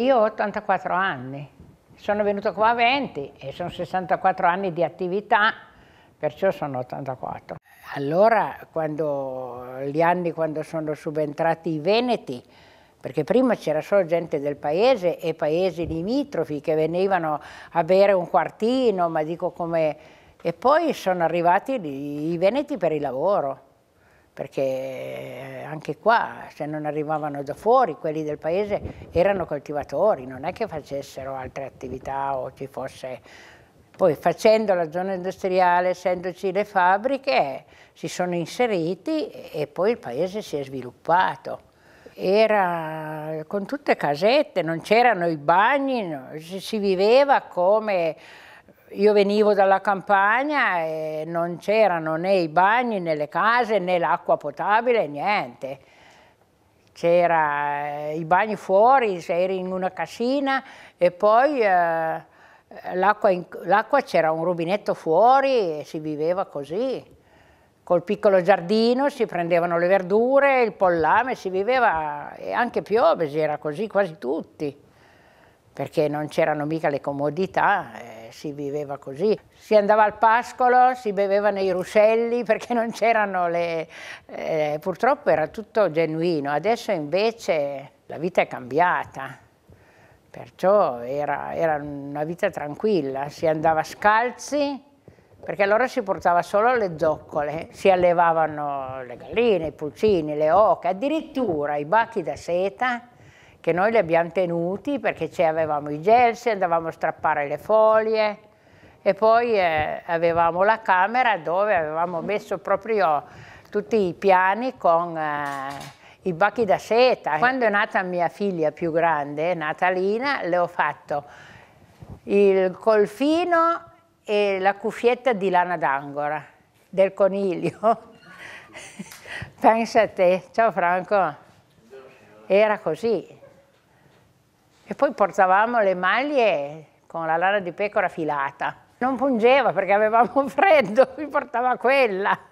Io ho 84 anni, sono venuto qua a 20 e sono 64 anni di attività, perciò sono 84. Allora, quando, gli anni quando sono subentrati i Veneti, perché prima c'era solo gente del paese e paesi limitrofi che venivano a bere un quartino, ma dico come... E poi sono arrivati i Veneti per il lavoro perché eh, anche qua se non arrivavano da fuori quelli del paese erano coltivatori, non è che facessero altre attività o ci fosse... Poi facendo la zona industriale, essendoci le fabbriche, si sono inseriti e poi il paese si è sviluppato. Era con tutte casette, non c'erano i bagni, si viveva come io venivo dalla campagna e non c'erano né i bagni né le case né l'acqua potabile, niente. C'era eh, i bagni fuori, se eri in una casina e poi eh, l'acqua c'era un rubinetto fuori e si viveva così. Col piccolo giardino si prendevano le verdure, il pollame, si viveva, e anche si era così quasi tutti, perché non c'erano mica le comodità. Eh si viveva così. Si andava al pascolo, si beveva nei ruscelli perché non c'erano le... Eh, purtroppo era tutto genuino, adesso invece la vita è cambiata. Perciò era, era una vita tranquilla, si andava scalzi, perché allora si portava solo le zoccole, si allevavano le galline, i pulcini, le oche, addirittura i bachi da seta che noi li abbiamo tenuti perché avevamo i gelsi, andavamo a strappare le foglie e poi eh, avevamo la camera dove avevamo messo proprio tutti i piani con eh, i bacchi da seta. Quando è nata mia figlia più grande, Natalina, le ho fatto il colfino e la cuffietta di lana d'angora del coniglio. Pensa a te, ciao Franco, era così. E poi portavamo le maglie con la lana di pecora filata. Non pungeva perché avevamo freddo, mi portava quella.